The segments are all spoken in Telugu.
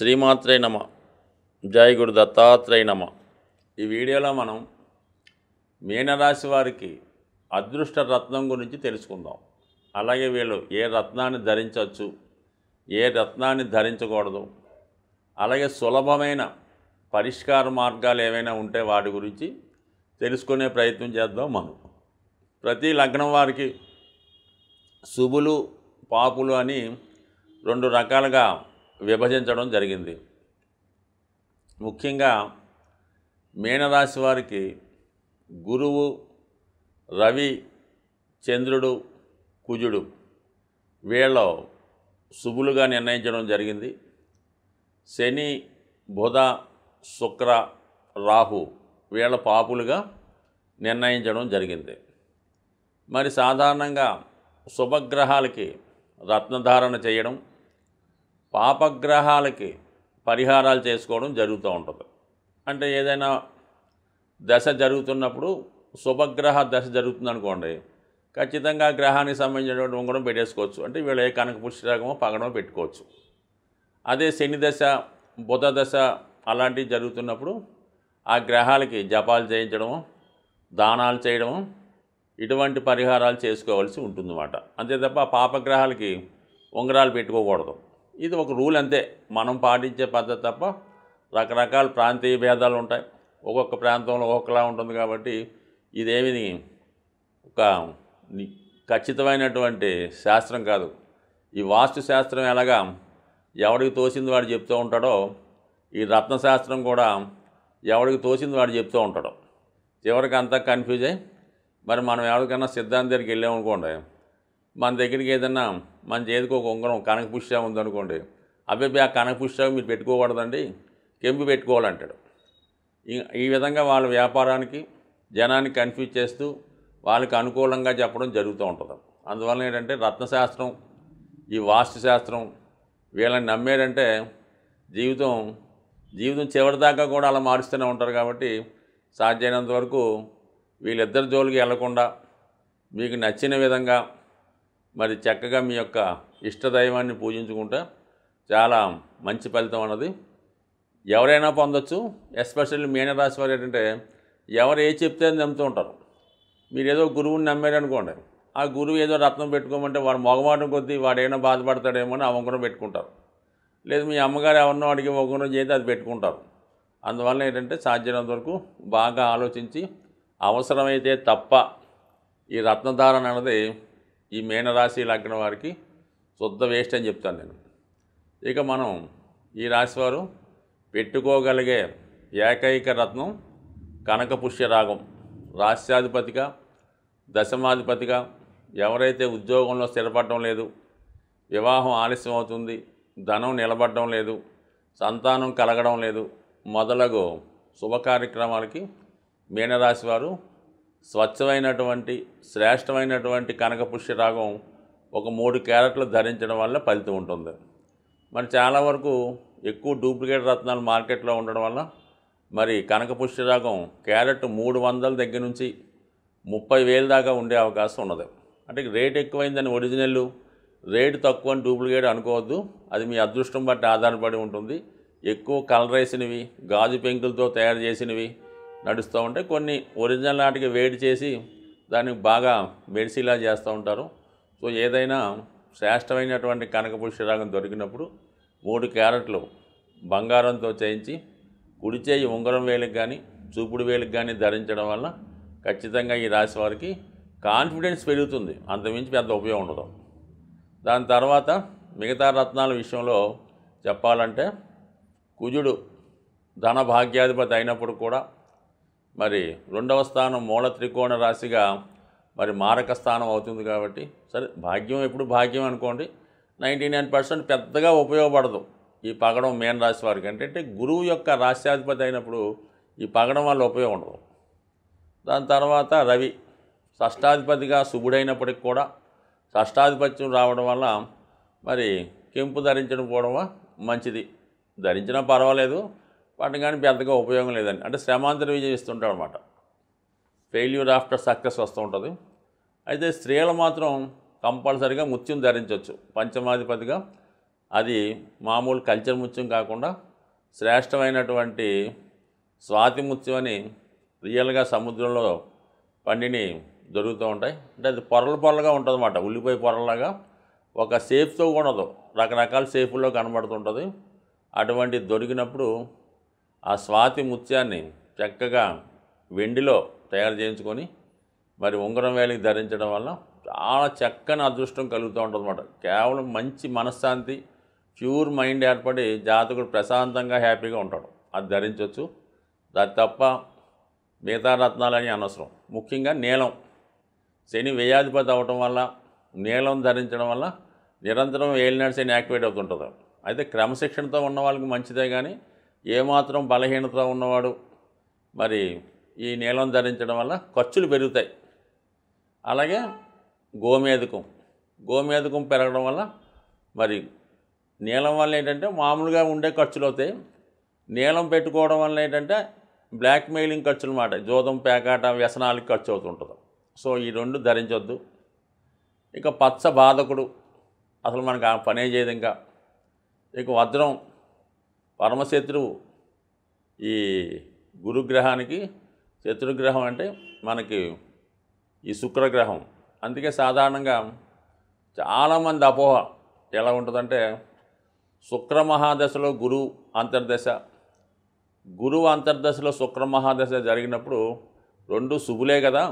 శ్రీమాత్రే నమ జయ గురు దత్తాత్రేయ నమ ఈ వీడియోలో మనం మీనరాశి వారికి అదృష్ట రత్నం గురించి తెలుసుకుందాం అలాగే వీళ్ళు ఏ రత్నాన్ని ధరించవచ్చు ఏ రత్నాన్ని ధరించకూడదు అలాగే సులభమైన పరిష్కార మార్గాలు ఏవైనా ఉంటే వాటి గురించి తెలుసుకునే ప్రయత్నం చేద్దాం మనం ప్రతి లగ్నం వారికి శుభులు పాపులు అని రెండు రకాలుగా విభజించడం జరిగింది ముఖ్యంగా మీనరాశి వారికి గురువు రవి చంద్రుడు కుజుడు వీళ్ళ శుభులుగా నిర్ణయించడం జరిగింది శని బుధ శుక్ర రాహు వీళ్ళ పాపులుగా నిర్ణయించడం జరిగింది మరి సాధారణంగా శుభగ్రహాలకి రత్నధారణ చేయడం పాపగ్రహాలకి పరిహారాలు చేసుకోవడం జరుగుతూ ఉంటుంది అంటే ఏదైనా దశ జరుగుతున్నప్పుడు శుభగ్రహ దశ జరుగుతుంది అనుకోండి ఖచ్చితంగా గ్రహానికి సంబంధించినటువంటి ఉంగరం పెట్టేసుకోవచ్చు అంటే వీళ్ళు ఏ కనక పుష్టిరాగమో పగడమో పెట్టుకోవచ్చు అదే శని దశ బుధ దశ అలాంటివి జరుగుతున్నప్పుడు ఆ గ్రహాలకి జపాలు చేయించడము దానాలు చేయడము ఇటువంటి పరిహారాలు చేసుకోవాల్సి ఉంటుందన్నమాట అంతే తప్ప పాపగ్రహాలకి ఉంగరాలు పెట్టుకోకూడదు ఇది ఒక రూల్ అంతే మనం పాటించే పద్ధతి తప్ప రకరకాల ప్రాంతీయ భేదాలు ఉంటాయి ఒక్కొక్క ప్రాంతంలో ఒక్కొక్కలా ఉంటుంది కాబట్టి ఇదేమిది ఒక ఖచ్చితమైనటువంటి శాస్త్రం కాదు ఈ వాస్తు శాస్త్రం ఎలాగా ఎవడికి తోసింది వాడు చెప్తూ ఉంటాడో ఈ రత్న శాస్త్రం కూడా ఎవడికి తోసింది వాడు చెప్తూ ఉంటాడు చివరికి అంతా కన్ఫ్యూజ్ అయ్యి మరి మనం ఎవరికైనా సిద్ధాంతానికి వెళ్ళామనుకోండి మన దగ్గరికి ఏదన్నా మన చేతికి ఒక ఉంగరం కనక పుష్పం ఉందనుకోండి అబ్బాయి ఆ కనక పుష్పం మీరు పెట్టుకోకూడదండి కెంపు పెట్టుకోవాలంటాడు ఈ విధంగా వాళ్ళ వ్యాపారానికి జనాన్ని కన్ఫ్యూజ్ చేస్తూ వాళ్ళకి అనుకూలంగా చెప్పడం జరుగుతూ ఉంటుంది అందువల్ల ఏంటంటే రత్నశాస్త్రం ఈ వాస్తుశాస్త్రం వీళ్ళని నమ్మేడంటే జీవితం జీవితం చివరిదాకా కూడా అలా మారుస్తూనే ఉంటారు కాబట్టి సాధ్యమైనంత వరకు వీళ్ళిద్దరి జోలికి వెళ్లకుండా మీకు నచ్చిన విధంగా మరి చక్కగా మీ యొక్క ఇష్టదైవాన్ని పూజించుకుంటే చాలా మంచి ఫలితం అన్నది ఎవరైనా పొందొచ్చు ఎస్పెషల్లీ మీనరాశి వారు ఏంటంటే ఎవరు ఏ చెప్తే నమ్ముతూ ఉంటారు మీరు ఏదో గురువుని నమ్మారనుకోండి ఆ గురువు ఏదో రత్నం పెట్టుకోమంటే వాడు మగవాడిని కొద్దీ వాడేమైనా బాధపడతాడేమో అని కూడా పెట్టుకుంటారు లేదు మీ అమ్మగారు ఎవరినో అడిగి ఒకరం చేస్తే అది పెట్టుకుంటారు అందువల్ల ఏంటంటే సాధ్యమైనంత వరకు బాగా ఆలోచించి అవసరమైతే తప్ప ఈ రత్నధారణ అనేది ఈ మేనరాశి లగ్న వారికి శుద్ధ వేస్ట్ అని చెప్తాను నేను ఇక మనం ఈ రాశివారు పెట్టుకోగలిగే ఏకైక రత్నం కనకపుష్య రాగం రాస్యాధిపతిగా దశమాధిపతిగా ఎవరైతే ఉద్యోగంలో స్థిరపడడం లేదు వివాహం ఆలస్యం అవుతుంది ధనం నిలబడడం లేదు సంతానం కలగడం లేదు మొదలగు శుభ కార్యక్రమాలకి మీనరాశి వారు స్వచ్ఛమైనటువంటి శ్రేష్టమైనటువంటి కనకపుష్య రాగం ఒక మూడు క్యారెట్లు ధరించడం వల్ల ఫలితం ఉంటుంది మరి చాలా వరకు ఎక్కువ డూప్లికేట్ రత్నాలు మార్కెట్లో ఉండడం వల్ల మరి కనకపుష్య రాగం క్యారెట్ మూడు వందల దగ్గర నుంచి ముప్పై వేల దాకా ఉండే అవకాశం ఉన్నది అంటే రేట్ ఎక్కువైందని ఒరిజినల్ రేటు తక్కువ అని డూప్లికేట్ అనుకోవద్దు అది మీ అదృష్టం బట్టి ఆధారపడి ఉంటుంది ఎక్కువ కలర్ వేసినవి గాజు పెంకులతో తయారు చేసినవి నడుస్తూ ఉంటే కొన్ని ఒరిజినల్ నాటికి వేడి చేసి దాన్ని బాగా మెడిసిలా చేస్తూ ఉంటారు సో ఏదైనా శ్రేష్టమైనటువంటి కనకపుష్య రాగం దొరికినప్పుడు మూడు క్యారెట్లు బంగారంతో చేయించి కుడి చేయి ఉంగరం వేలికి కానీ చూపుడు వేలకు కానీ ధరించడం వల్ల ఖచ్చితంగా ఈ రాశి వారికి కాన్ఫిడెన్స్ పెరుగుతుంది అంతమించి పెద్ద ఉపయోగం ఉండదు దాని తర్వాత మిగతా రత్నాల విషయంలో చెప్పాలంటే కుజుడు ధన భాగ్యాధిపతి అయినప్పుడు కూడా మరి రెండవ స్థానం మూల త్రికోణ రాశిగా మరి మారక స్థానం అవుతుంది కాబట్టి సరే భాగ్యం ఎప్పుడు భాగ్యం అనుకోండి నైంటీ నైన్ పర్సెంట్ పెద్దగా ఉపయోగపడదు ఈ పగడం మేన రాశి వారికి అంటే గురువు యొక్క రాశ్యాధిపతి అయినప్పుడు ఈ పగడం వల్ల ఉపయోగం ఉండదు దాని తర్వాత రవి షష్టాధిపతిగా శుభుడైనప్పటికి కూడా షష్టాధిపత్యం రావడం వల్ల మరి కెంపు ధరించడం కూడా మంచిది ధరించినా పర్వాలేదు వాటిని కానీ పెద్దగా ఉపయోగం లేదని అంటే శ్రమాంతర విజయం ఇస్తుంటాడు అనమాట ఫెయిల్యూర్ ఆఫ్టర్ సక్సెస్ వస్తూ ఉంటుంది అయితే స్త్రీలు మాత్రం కంపల్సరిగా ముత్యం ధరించవచ్చు పంచమాధిపతిగా అది మామూలు కల్చర్ ముత్యం కాకుండా శ్రేష్టమైనటువంటి స్వాతి ముత్యం అని రియల్గా సముద్రంలో పండిని దొరుకుతూ ఉంటాయి అంటే అది పొరలు పొరలుగా ఉంటుంది అన్నమాట ఉల్లిపోయి పొరలాగా ఒక సేఫ్తో ఉండదు రకరకాల సేఫ్లో కనబడుతుంటుంది అటువంటి దొరికినప్పుడు ఆ స్వాతి ముత్యాన్ని చక్కగా వెండిలో తయారు చేయించుకొని మరి ఉంగరం వేలికి ధరించడం వల్ల చాలా చక్కని అదృష్టం కలుగుతూ ఉంటుందన్నమాట కేవలం మంచి మనశ్శాంతి ప్యూర్ మైండ్ ఏర్పడి జాతకుడు ప్రశాంతంగా హ్యాపీగా ఉంటాడు అది ధరించవచ్చు దాని తప్ప మిగతా రత్నాలని అనవసరం ముఖ్యంగా నీలం శని వ్యయాధిపతి అవటం వల్ల నీలం ధరించడం వల్ల నిరంతరం ఏలినాడు శని యాక్టివేట్ అవుతుంటుంది అయితే క్రమశిక్షణతో ఉన్న వాళ్ళకి మంచిదే కానీ ఏమాత్రం బలహీనత ఉన్నవాడు మరి ఈ నీలం ధరించడం వల్ల ఖర్చులు పెరుగుతాయి అలాగే గోమేధకం గోమేధకం పెరగడం వల్ల మరి నీలం వల్ల ఏంటంటే మామూలుగా ఉండే ఖర్చులు అవుతాయి నీలం పెట్టుకోవడం వల్ల ఏంటంటే బ్లాక్ మెయిలింగ్ ఖర్చులు మాట జోదం పేకాట వ్యసనాలకి ఖర్చు అవుతుంటుంది సో ఈ రెండు ధరించొద్దు ఇక పచ్చ బాధకుడు అసలు మనకు ఆ పనే చేయదు ఇంకా ఇక వజ్రం పరమశత్రువు ఈ గురుగ్రహానికి శత్రుగ్రహం అంటే మనకి ఈ శుక్రగ్రహం అందుకే సాధారణంగా చాలామంది అపోహ ఎలా ఉంటుందంటే శుక్రమహాదశలో గురువు అంతర్దశ గురువు అంతర్దశలో శుక్రమహాదశ జరిగినప్పుడు రెండు శుభులే కదా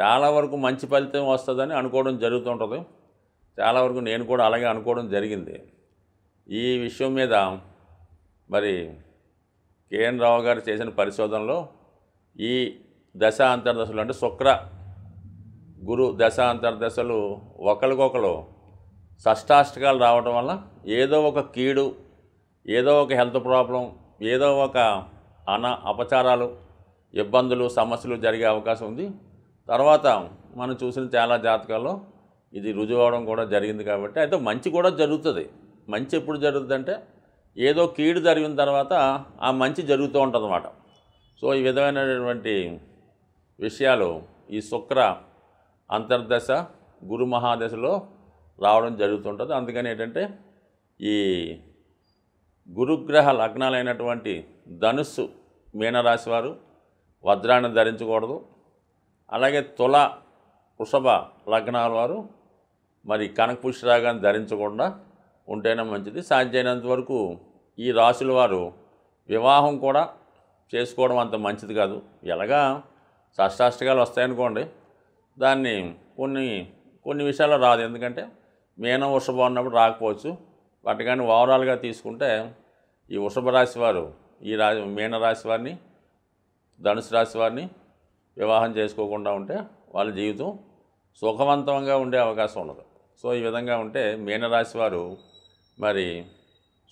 చాలా వరకు మంచి ఫలితం వస్తుందని అనుకోవడం జరుగుతుంటుంది చాలా వరకు నేను కూడా అలాగే అనుకోవడం జరిగింది ఈ విషయం మీద మరి కేఎన్ రావు గారు చేసిన పరిశోధనలో ఈ దశ అంతర్దశలు అంటే శుక్ర గురు దశ అంతర్దశలు ఒకరికొకరు షష్టాష్టకాలు రావడం వల్ల ఏదో ఒక కీడు ఏదో ఒక హెల్త్ ప్రాబ్లం ఏదో ఒక అన అపచారాలు ఇబ్బందులు సమస్యలు జరిగే అవకాశం ఉంది తర్వాత మనం చూసిన చాలా జాతకాల్లో ఇది రుజువు అవడం కూడా జరిగింది కాబట్టి అయితే మంచి కూడా జరుగుతుంది మంచి ఎప్పుడు జరుగుతుందంటే ఏదో కీడు జరిగిన తర్వాత ఆ మంచి జరుగుతూ ఉంటుందన్నమాట సో ఈ విధమైనటువంటి విషయాలు ఈ శుక్ర అంతర్దశ గురు మహాదశలో రావడం జరుగుతుంటుంది అందుకని ఏంటంటే ఈ గురుగ్రహ లగ్నాలైనటువంటి ధనుస్సు మీనరాశి వారు వజ్రాన్ని ధరించకూడదు అలాగే తుల వృషభ లగ్నాల వారు మరి కనకపుష్ప రాగాన్ని ధరించకుండా ఉంటేనే మంచిది సాధ్యమైనంత వరకు ఈ రాసుల వారు వివాహం కూడా చేసుకోవడం అంత మంచిది కాదు ఎలాగా షష్టాష్టకాలు వస్తాయనుకోండి దాన్ని కొన్ని కొన్ని విషయాలు రాదు ఎందుకంటే మీనం వృషభం ఉన్నప్పుడు రాకపోవచ్చు వాటి కానీ ఓవరాల్గా తీసుకుంటే ఈ వృషభ రాశి వారు ఈ రా మీన రాశి వారిని ధనుసు రాశి వారిని వివాహం చేసుకోకుండా ఉంటే వాళ్ళ జీవితం సుఖవంతంగా ఉండే అవకాశం ఉండదు సో ఈ విధంగా ఉంటే మీనరాశి వారు మరి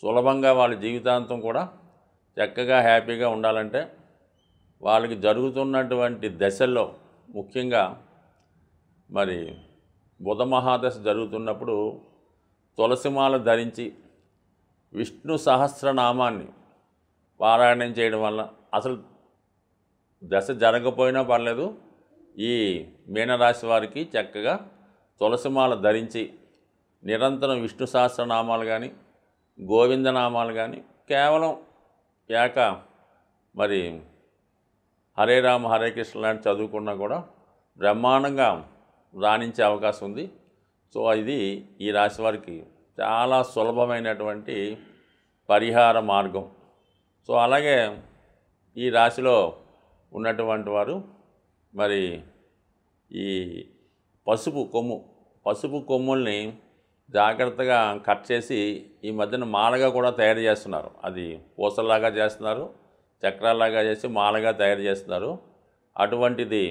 సులభంగా వాళ్ళ జీవితాంతం కూడా చక్కగా హ్యాపీగా ఉండాలంటే వాళ్ళకి జరుగుతున్నటువంటి దశల్లో ముఖ్యంగా మరి బుధ మహాదశ జరుగుతున్నప్పుడు తులసిమాల ధరించి విష్ణు సహస్రనామాన్ని పారాయణం చేయడం వల్ల అసలు దశ జరగకపోయినా పర్లేదు ఈ మీనరాశి వారికి చక్కగా తులసిమాల ధరించి నిరంతరం విష్ణు సహస్రనామాలు కానీ గోవిందనామాలు కానీ కేవలం ఏక మరి హరే రామ హరే కృష్ణ లాంటి చదువుకున్నా కూడా బ్రహ్మాండంగా రాణించే అవకాశం ఉంది సో ఇది ఈ రాశి వారికి చాలా సులభమైనటువంటి పరిహార మార్గం సో అలాగే ఈ రాశిలో ఉన్నటువంటి వారు మరి ఈ పసుపు కొమ్ము పసుపు కొమ్ముల్ని జాగ్రత్తగా కట్ చేసి ఈ మధ్యన మాలగా కూడా తయారు చేస్తున్నారు అది పూసల్లాగా చేస్తున్నారు చక్రాల్లాగా చేసి మాలగా తయారు చేస్తున్నారు అటువంటిది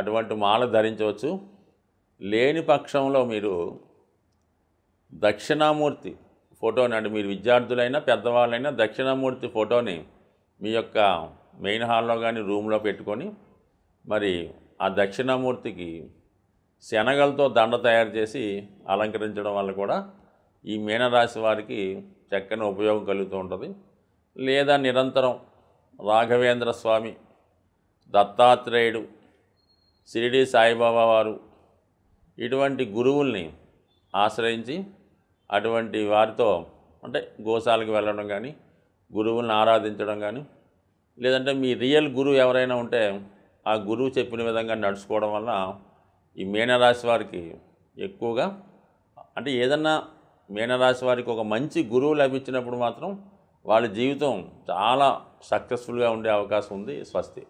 అటువంటి మాల ధరించవచ్చు లేని పక్షంలో మీరు దక్షిణామూర్తి ఫోటోని అంటే మీరు విద్యార్థులైనా పెద్దవాళ్ళైనా దక్షిణామూర్తి ఫోటోని మీ యొక్క మెయిన్ హాల్లో కానీ రూమ్లో పెట్టుకొని మరి ఆ దక్షిణామూర్తికి శనగలతో దండ తయారు చేసి అలంకరించడం వల్ల కూడా ఈ మీనరాశి వారికి చక్కని ఉపయోగం కలుగుతూ ఉంటుంది లేదా నిరంతరం రాఘవేంద్ర స్వామి దత్తాత్రేయుడు షిరిడి సాయిబాబా వారు ఇటువంటి గురువుల్ని ఆశ్రయించి అటువంటి వారితో అంటే గోశాలకు వెళ్ళడం కానీ గురువుల్ని ఆరాధించడం కానీ లేదంటే మీ రియల్ గురువు ఎవరైనా ఉంటే ఆ గురువు చెప్పిన విధంగా నడుచుకోవడం వల్ల ఈ మీనరాశి వారికి ఎక్కువగా అంటే ఏదన్నా మీనరాశి వారికి ఒక మంచి గురువు లభించినప్పుడు మాత్రం వాళ్ళ జీవితం చాలా సక్సెస్ఫుల్గా ఉండే అవకాశం ఉంది స్వస్తి